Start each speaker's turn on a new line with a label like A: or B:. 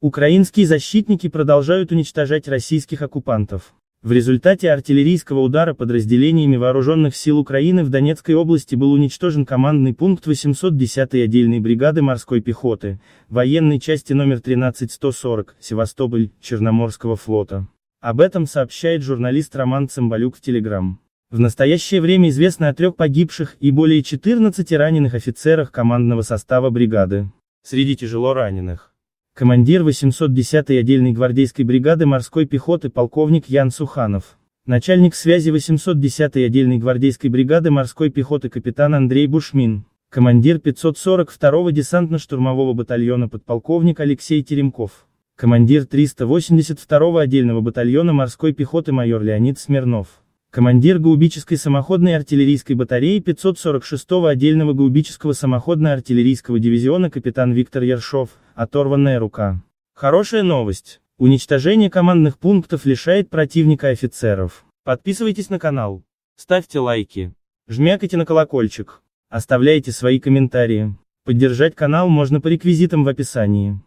A: Украинские защитники продолжают уничтожать российских оккупантов. В результате артиллерийского удара подразделениями вооруженных сил Украины в Донецкой области был уничтожен командный пункт 810-й отдельной бригады морской пехоты, военной части номер 13140, Севастополь, Черноморского флота. Об этом сообщает журналист Роман Цымбалюк в Телеграм. В настоящее время известно о трех погибших и более 14 раненых офицерах командного состава бригады. Среди тяжело раненых командир 810-й отдельной гвардейской бригады морской пехоты полковник Ян Суханов, начальник связи 810-й отдельной гвардейской бригады морской пехоты капитан Андрей Бушмин, командир 542-го десантно-штурмового батальона подполковник Алексей Теремков, командир 382-го отдельного батальона морской пехоты майор Леонид Смирнов, командир гаубической самоходной артиллерийской батареи 546-го отдельного гаубического самоходно-артиллерийского дивизиона капитан Виктор Ершов, оторванная рука. Хорошая новость. Уничтожение командных пунктов лишает противника офицеров. Подписывайтесь на канал. Ставьте лайки. Жмякайте на колокольчик. Оставляйте свои комментарии. Поддержать канал можно по реквизитам в описании.